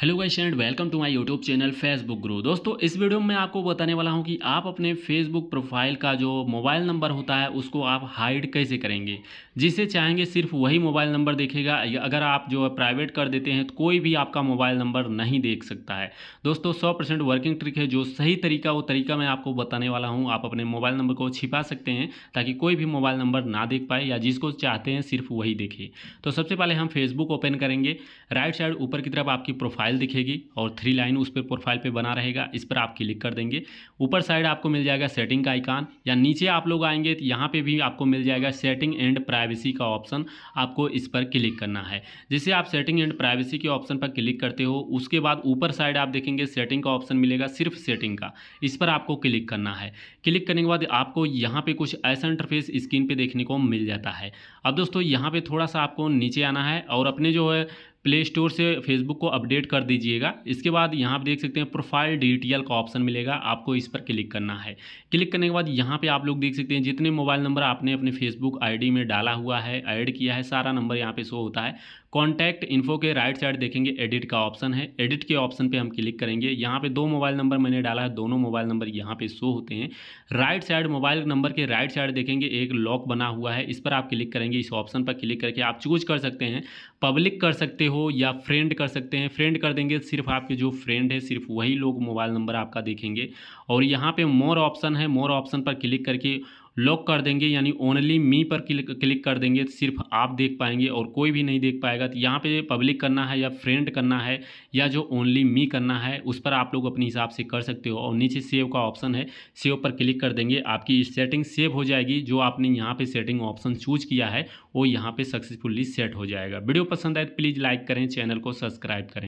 hello guys and welcome to my YouTube channel Facebook grow दोस्तों इस video में आपको बताने वाला हूं कि आप अपने फेसबुक प्रोफाइल का जो मोबाइल नंबर होता है उसको आप हाइड कैसे करेंगे जिसे चाहेंगे सिर्फ वही मोबाइल नंबर देखेगा अगर आप जो है प्राइवेट कर देते हैं तो कोई भी आपका मोबाइल नंबर नहीं देख सकता है दोस्तों सौ वर्किंग ट्रिक है जो सही तरीका वो तरीका मैं आपको बताने वाला हूँ आप अपने मोबाइल नंबर को छिपा सकते हैं ताकि कोई भी मोबाइल नंबर ना देख पाए या जिसको चाहते हैं सिर्फ वही देखे तो सबसे पहले हम फेसबुक ओपन करेंगे राइट साइड ऊपर की तरफ आपकी प्रोफाइल प्रोफाइल दिखेगी और थ्री लाइन उस पर प्रोफाइल पे बना रहेगा इस पर आप क्लिक कर देंगे ऊपर साइड आपको मिल जाएगा सेटिंग का आइकान या नीचे आप लोग आएंगे तो यहाँ पे भी आपको मिल जाएगा सेटिंग एंड प्राइवेसी का ऑप्शन आपको इस पर क्लिक करना है जैसे आप सेटिंग एंड प्राइवेसी के ऑप्शन पर क्लिक करते हो उसके बाद ऊपर साइड आप देखेंगे सेटिंग का ऑप्शन मिलेगा सिर्फ सेटिंग का इस पर आपको क्लिक करना है क्लिक करने के बाद आपको यहाँ पर कुछ ऐसा इंटरफेस स्क्रीन पर देखने को मिल जाता है अब दोस्तों यहाँ पर थोड़ा सा आपको नीचे आना है और अपने जो है प्ले स्टोर से फेसबुक को अपडेट कर दीजिएगा इसके बाद यहाँ पर देख सकते हैं प्रोफाइल डी का ऑप्शन मिलेगा आपको इस पर क्लिक करना है क्लिक करने के बाद यहाँ पे आप लोग देख सकते हैं जितने मोबाइल नंबर आपने अपने फेसबुक आईडी में डाला हुआ है ऐड किया है सारा नंबर यहाँ पे शो होता है कॉन्टैक्ट इन्फो के राइट साइड देखेंगे एडिट का ऑप्शन है एडिट के ऑप्शन पे हम क्लिक करेंगे यहाँ पे दो मोबाइल नंबर मैंने डाला है दोनों मोबाइल नंबर यहाँ पे शो होते हैं राइट साइड मोबाइल नंबर के राइट साइड देखेंगे एक लॉक बना हुआ है इस पर आप क्लिक करेंगे इस ऑप्शन पर क्लिक करके आप चूज कर सकते हैं पब्लिक कर सकते हो हो या फ्रेंड कर सकते हैं फ्रेंड कर देंगे सिर्फ आपके जो फ्रेंड है सिर्फ वही लोग मोबाइल नंबर आपका देखेंगे और यहाँ पे मोर ऑप्शन है मोर ऑप्शन पर क्लिक करके लॉक कर देंगे यानी ओनली मी पर क्लिक क्लिक कर देंगे सिर्फ आप देख पाएंगे और कोई भी नहीं देख पाएगा तो यहाँ पे पब्लिक करना है या फ्रेंड करना है या जो ओनली मी करना है उस पर आप लोग अपने हिसाब से कर सकते हो और नीचे सेव का ऑप्शन है सेव पर क्लिक कर देंगे आपकी सेटिंग सेव हो जाएगी जो आपने यहाँ पर सेटिंग ऑप्शन चूज किया है वो यहाँ पर सक्सेसफुल्ली सेट हो जाएगा वीडियो पसंद आए तो प्लीज़ लाइक करें चैनल को सब्सक्राइब करें